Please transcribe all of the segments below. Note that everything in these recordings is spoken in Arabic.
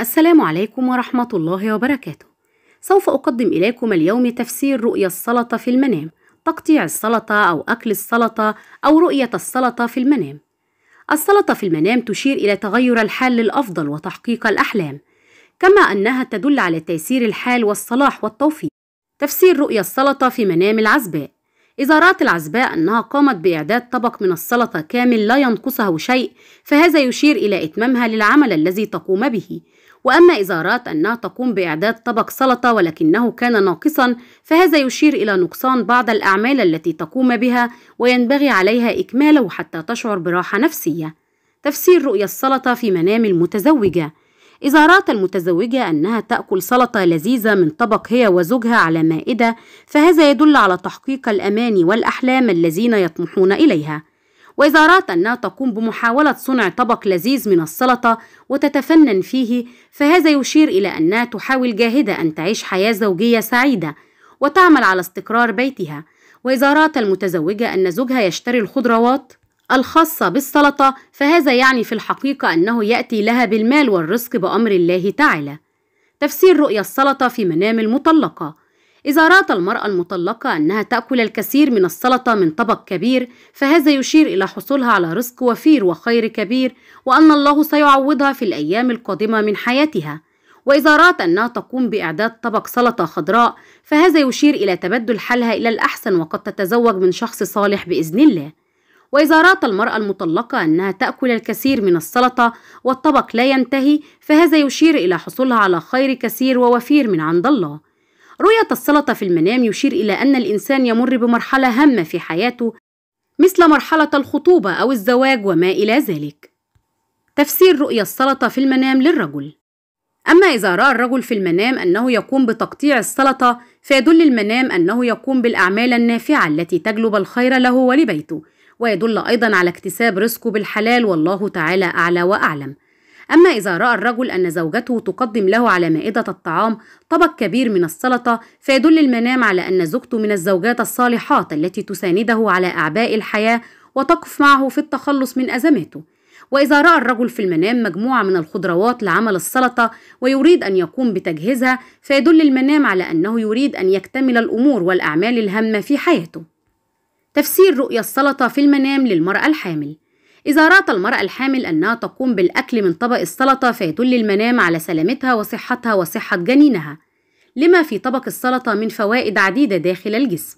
السلام عليكم ورحمة الله وبركاته سوف أقدم إليكم اليوم تفسير رؤية السلطة في المنام تقطيع السلطة أو أكل السلطة أو رؤية السلطة في المنام السلطة في المنام تشير إلى تغير الحال للأفضل وتحقيق الأحلام كما أنها تدل على تيسير الحال والصلاح والتوفيق تفسير رؤية السلطة في منام العزباء إذا رأت العزباء أنها قامت بإعداد طبق من السلطة كامل لا ينقصه شيء فهذا يشير إلى إتمامها للعمل الذي تقوم به وأما إذا رأت أنها تقوم بإعداد طبق سلطة ولكنه كان ناقصا فهذا يشير إلى نقصان بعض الأعمال التي تقوم بها وينبغي عليها إكماله حتى تشعر براحة نفسية تفسير رؤية السلطة في منام المتزوجة إذا رأت المتزوجة أنها تأكل سلطة لذيذة من طبق هي وزوجها على مائدة فهذا يدل على تحقيق الأماني والأحلام الذين يطمحون إليها وإذا رأت أنها تقوم بمحاولة صنع طبق لذيذ من السلطة وتتفنن فيه فهذا يشير إلى أنها تحاول جاهدة أن تعيش حياة زوجية سعيدة وتعمل على استقرار بيتها وإذا رأت المتزوجة أن زوجها يشتري الخضروات الخاصة بالسلطة فهذا يعني في الحقيقة أنه يأتي لها بالمال والرزق بأمر الله تعالى تفسير رؤية السلطة في منام المطلقة إذا رأت المرأة المطلقة أنها تأكل الكثير من السلطة من طبق كبير فهذا يشير إلى حصولها على رزق وفير وخير كبير وأن الله سيعوضها في الأيام القادمة من حياتها وإذا رأت أنها تقوم بإعداد طبق سلطة خضراء فهذا يشير إلى تبدل حالها إلى الأحسن وقد تتزوج من شخص صالح بإذن الله وإذا رأت المرأة المطلقة أنها تأكل الكثير من السلطة والطبق لا ينتهي فهذا يشير إلى حصولها على خير كثير ووفير من عند الله رؤية السلطة في المنام يشير إلى أن الإنسان يمر بمرحلة هامة في حياته مثل مرحلة الخطوبة أو الزواج وما إلى ذلك تفسير رؤية السلطة في المنام للرجل أما إذا رأى الرجل في المنام أنه يقوم بتقطيع السلطة فيدل المنام أنه يقوم بالأعمال النافعة التي تجلب الخير له ولبيته ويدل أيضا على اكتساب رزقه بالحلال والله تعالى أعلى وأعلم أما إذا رأى الرجل أن زوجته تقدم له على مائدة الطعام طبق كبير من السلطة فيدل المنام على أن زوجته من الزوجات الصالحات التي تسانده على أعباء الحياة وتقف معه في التخلص من أزماته وإذا رأى الرجل في المنام مجموعة من الخضروات لعمل السلطة ويريد أن يقوم بتجهيزها فيدل المنام على أنه يريد أن يكتمل الأمور والأعمال الهامة في حياته تفسير رؤية السلطة في المنام للمرأة الحامل إذا رأت المرأة الحامل أنها تقوم بالأكل من طبق السلطة فيدل المنام على سلامتها وصحتها وصحة جنينها لما في طبق السلطة من فوائد عديدة داخل الجسم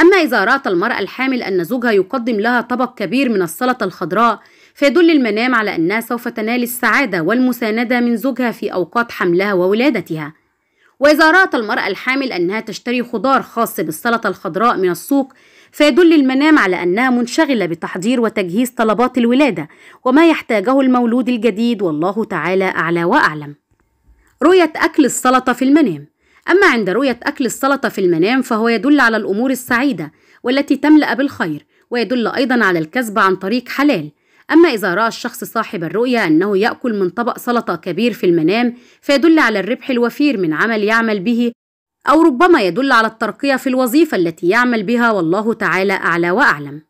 أما إذا رأت المرأة الحامل أن زوجها يقدم لها طبق كبير من السلطة الخضراء فيدل المنام على أنها سوف تنال السعادة والمساندة من زوجها في أوقات حملها وولادتها وإذا رأت المرأة الحامل أنها تشتري خضار خاص بالسلطة الخضراء من السوق فيدل المنام على أنها منشغلة بتحضير وتجهيز طلبات الولادة وما يحتاجه المولود الجديد والله تعالى أعلى وأعلم رؤية أكل السلطة في المنام أما عند رؤية أكل السلطة في المنام فهو يدل على الأمور السعيدة والتي تملأ بالخير ويدل أيضا على الكسب عن طريق حلال أما إذا رأى الشخص صاحب الرؤية أنه يأكل من طبق سلطة كبير في المنام فيدل على الربح الوفير من عمل يعمل به أو ربما يدل على الترقية في الوظيفة التي يعمل بها والله تعالى أعلى وأعلم.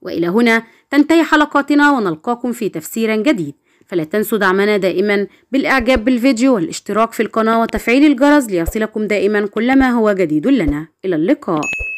وإلى هنا تنتهي حلقاتنا ونلقاكم في تفسير جديد، فلا تنسوا دعمنا دائما بالإعجاب بالفيديو والاشتراك في القناة وتفعيل الجرس ليصلكم دائما كل ما هو جديد لنا. إلى اللقاء.